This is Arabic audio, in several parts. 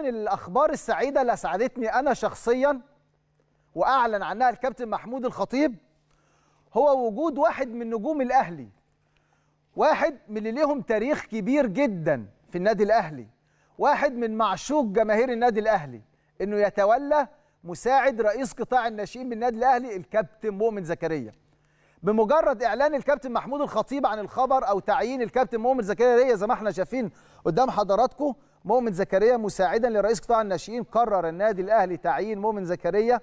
من الاخبار السعيده اللي اسعدتني انا شخصيا واعلن عنها الكابتن محمود الخطيب هو وجود واحد من نجوم الاهلي واحد من اللي ليهم تاريخ كبير جدا في النادي الاهلي واحد من معشوق جماهير النادي الاهلي انه يتولى مساعد رئيس قطاع الناشئين بالنادي الاهلي الكابتن مؤمن زكريا بمجرد اعلان الكابتن محمود الخطيب عن الخبر او تعيين الكابتن مؤمن زكريا زي ما احنا شايفين قدام حضراتكم مؤمن زكريا مساعدا لرئيس قطاع الناشئين قرر النادي الاهلي تعيين مؤمن زكريا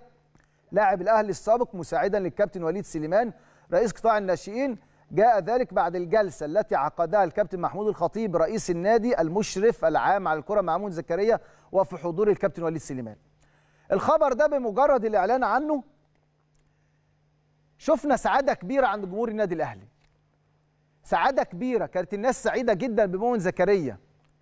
لاعب الاهلي السابق مساعدا للكابتن وليد سليمان رئيس قطاع الناشئين جاء ذلك بعد الجلسه التي عقدها الكابتن محمود الخطيب رئيس النادي المشرف العام على الكره مع مؤمن زكريا وفي حضور الكابتن وليد سليمان الخبر ده بمجرد الاعلان عنه شفنا سعاده كبيره عند جمهور النادي الاهلي سعاده كبيره كانت الناس سعيده جدا بمؤمن زكريا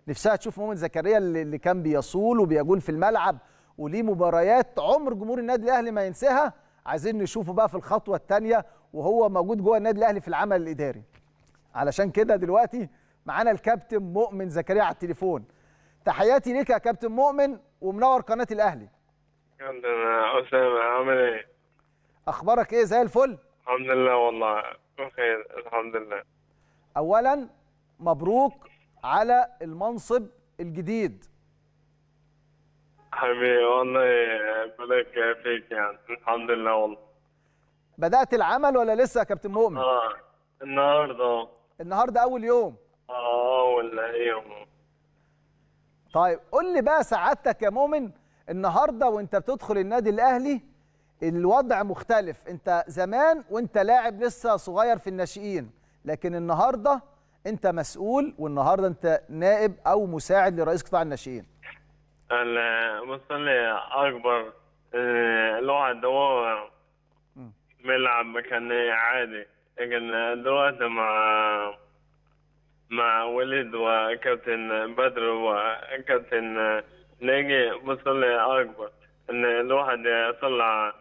نفسها تشوف مؤمن زكريا اللي كان بيصول وبيجول في الملعب وليه مباريات عمر جمهور النادي الاهلي ما ينساها عايزين نشوفه بقى في الخطوه الثانيه وهو موجود جوه النادي الاهلي في العمل الاداري علشان كده دلوقتي معانا الكابتن مؤمن زكريا على التليفون تحياتي ليك يا كابتن مؤمن ومنور قناه الاهلي يا اسامه عامل ايه اخبارك ايه زي الفل الحمد لله والله بخير الحمد لله اولا مبروك على المنصب الجديد حبيبي والله بارك فيك يعني الحمد لله والله بدات العمل ولا لسه يا كابتن مؤمن اه النهارده النهارده اول يوم اه اول يوم طيب قول لي بقى سعادتك يا مؤمن النهارده وانت بتدخل النادي الاهلي الوضع مختلف انت زمان وانت لاعب لسه صغير في الناشئين لكن النهارده انت مسؤول والنهارده انت نائب او مساعد لرئيس قطاع الناشئين بص اكبر آه، الواحد هو بيلعب كان عادي لكن دلوقتي مع مع وليد وكابتن بدر وكابتن نيجي بصلي اكبر ان الواحد يطلع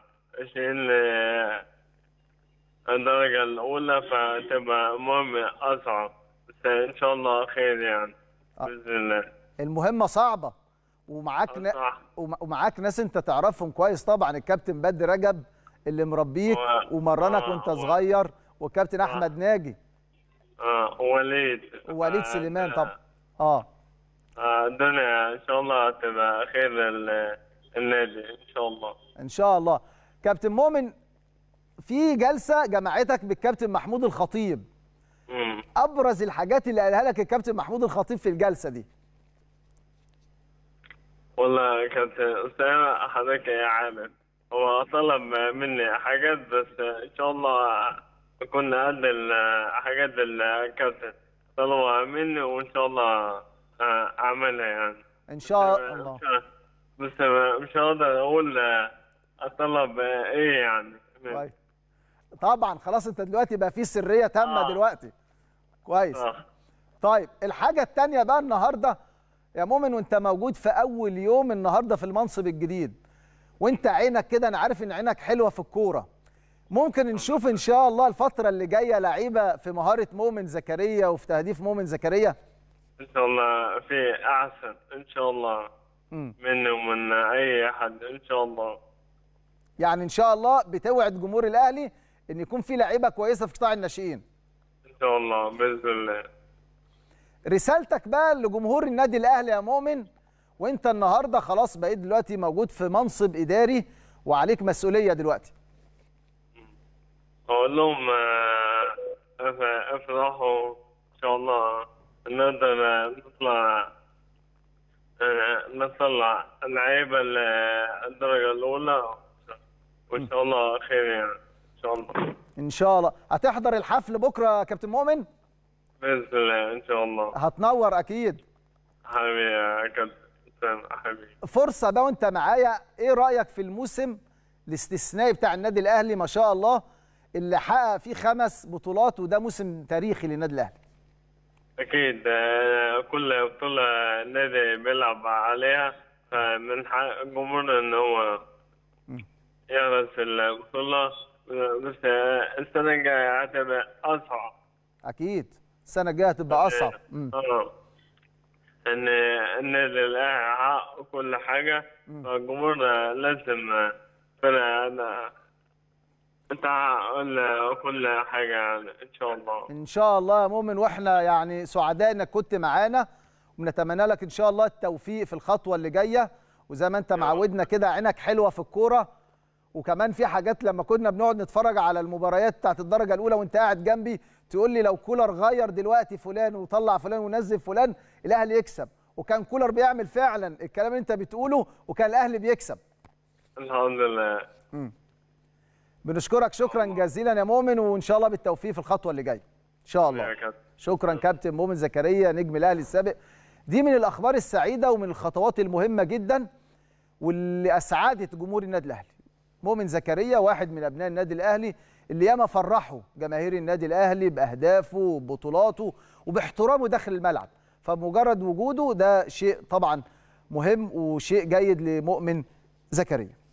الدرجة الأولى فتبقى مهمة أصعب بس إن شاء الله خير يعني آه. بإذن الله المهمة صعبة ومعاك ن... أه، ومعاك ناس أنت تعرفهم كويس طبعا الكابتن بدر رجب اللي مربيك و... ومرنك آه، وأنت صغير والكابتن آه أحمد ناجي اه وليد وليد سليمان آه طبعا اه الدنيا إن شاء الله تبقى خير للنادي إن شاء الله إن شاء الله كابتن مؤمن في جلسه جمعتك بالكابتن محمود الخطيب ابرز الحاجات اللي قالها لك الكابتن محمود الخطيب في الجلسه دي والله يا كابتن اسامه حضرتك يا عامر هو طلب مني حاجات بس ان شاء الله اكون قد الحاجات الكابتن طلبها مني وان شاء الله آه، اعملها يعني ان شاء آه، الله بس آه، مش هقدر اقول اطلب آه، ايه يعني طيب. طبعا خلاص انت دلوقتي بقى في سريه تامه آه. دلوقتي كويس آه. طيب الحاجه الثانيه بقى النهارده يا مؤمن وانت موجود في اول يوم النهارده في المنصب الجديد وانت عينك كده انا عارف ان عينك حلوه في الكوره ممكن نشوف ان شاء الله الفتره اللي جايه لعيبه في مهاره مؤمن زكريا وفي تهديف مؤمن زكريا ان شاء الله في احسن ان شاء الله مني ومن اي احد ان شاء الله يعني ان شاء الله بتوعد جمهور الاهلي ان يكون في لعيبه كويسه في قطاع الناشئين ان شاء الله باذن الله رسالتك بقى لجمهور النادي الاهلي يا مؤمن وانت النهارده خلاص بقيت دلوقتي موجود في منصب اداري وعليك مسؤوليه دلوقتي اقول لهم آه، افرحوا ان شاء الله نقدر نطلع آه، نطلع لعيبه الدرجه الاولى وان شاء الله خير يعني ان شاء الله ان شاء الله هتحضر الحفل بكره يا كابتن مؤمن باذن الله ان شاء الله هتنور اكيد حبيبي يا كابتن حبيبي فرصه بقى وانت معايا ايه رايك في الموسم الاستثنائي بتاع النادي الاهلي ما شاء الله اللي حقق فيه خمس بطولات وده موسم تاريخي للنادي الاهلي اكيد آه، كل بطوله النادي بيلعب عليها فمن حق الجمهور ان هو يا رسول الله والله بس آه، السنه الجايه هتبقى اصعب اكيد السنه الجايه هتبقى آه، اصعب اه ان ان حق وكل حاجه فالجمهور آه، لازم أنت تعاون كل حاجه يعني ان شاء الله ان شاء الله يا مؤمن واحنا يعني سعداء انك كنت معانا ونتمنى لك ان شاء الله التوفيق في الخطوه اللي جايه وزي ما انت معودنا كده عينك حلوه في الكوره وكمان في حاجات لما كنا بنقعد نتفرج على المباريات بتاعت الدرجه الاولى وانت قاعد جنبي تقول لي لو كولر غير دلوقتي فلان وطلع فلان ونزل فلان الاهلي يكسب وكان كولر بيعمل فعلا الكلام اللي انت بتقوله وكان الاهلي بيكسب الحمد لله مم. بنشكرك شكرا جزيلا يا مؤمن وان شاء الله بالتوفيق في الخطوه اللي جايه ان شاء الله يا شكرا كابتن مؤمن زكريا نجم الاهلي السابق دي من الاخبار السعيده ومن الخطوات المهمه جدا واللي اسعدت جمهور النادي الاهلي مؤمن زكريا واحد من ابناء النادي الاهلي اللي ياما فرحوا جماهير النادي الاهلي باهدافه وبطولاته وباحترامه داخل الملعب فمجرد وجوده ده شيء طبعا مهم وشيء جيد لمؤمن زكريا